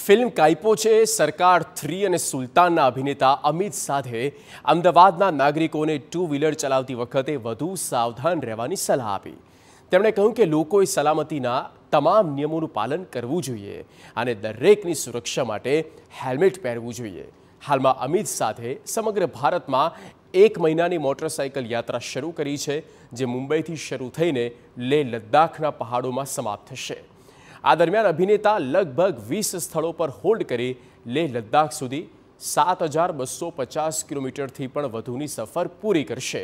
film કાઇપો છે સરકાર three અને સુલતાનના અભિનેતા અમિત સાથે અમદાવાદના નાગરિકોને ટુ વ્હીલર ચલાવતી વખતે વધુ સાવધાન રહેવાની સલાહ આપી તેમણે કહ્યું કે લોકોએ સલામતીના તમામ નિયમોનું પાલન કરવું જોઈએ અને દરેકની સુરક્ષા માટે હેલ્મેટ પહેરવું જોઈએ હાલમાં અમિત સાથે સમગ્ર ભારતમાં એક મહિનાની મોટરસાઇકલ યાત્રા શરૂ કરી છે જે મુંબઈથી શરૂ થઈને લેહ લદ્દાખના પહાડોમાં સમાપ્ત થશે આ દરમિયાન અભિનેતા લગભગ વીસ સ્થળો પર હોલ્ડ કરી લેહ લદ્દાખ સુધી સાત હજાર બસો પચાસ કિલોમીટરથી પણ વધુની સફર પૂરી કરશે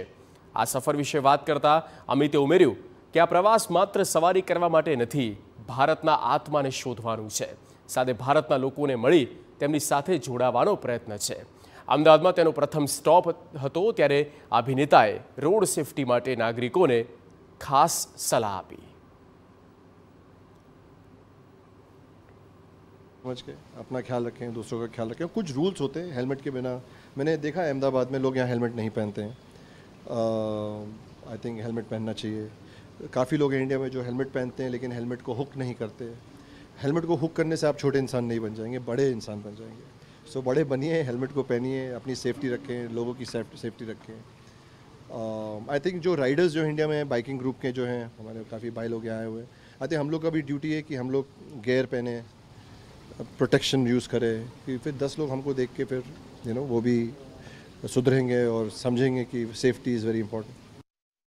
આ સફર વિશે વાત કરતા અમિતે ઉમેર્યું કે આ પ્રવાસ માત્ર સવારી કરવા માટે નથી ભારતના આત્માને શોધવાનું છે સાથે ભારતના લોકોને મળી તેમની સાથે જોડાવાનો પ્રયત્ન છે અમદાવાદમાં તેનો પ્રથમ સ્ટોપ હતો ત્યારે અભિનેતાએ રોડ સેફટી માટે નાગરિકોને ખાસ સલાહ આપી समझ के अपना ख्याल रखें दूसरों का ख्याल रखें कुछ रूल्स होते हैं हेलमेट के बिना मैंने देखा अहमदाबाद में लोग यहाँ हेलमेट नहीं पहनते हैं आई थिंक हेलमेट पहनना चाहिए काफ़ी लोग हैं इंडिया में जो हेलमेट पहनते हैं लेकिन हेलमेट को हुक नहीं करते हेलमेट को हुक करने से आप छोटे इंसान नहीं बन जाएंगे बड़े इंसान बन जाएंगे सो बड़े बनिए हेलमेट को पहनिए अपनी सेफ्टी रखें लोगों की सेफ्टी रखें आई थिंक जो राइडर्स जो इंडिया में बाइकिंग ग्रुप के जो हैं हमारे काफ़ी भाई लोग यहाँ आए हुए हैं आई थिंक हम लोग का भी ड्यूटी है कि हम लोग गेयर पहने प्रोटेक्शन यूज़ करें कि फिर दस लोग हमको देख के फिर यू you नो know, वो भी सुधरेंगे और समझेंगे कि सेफ्टी इज़ वेरी इंपॉर्टेंट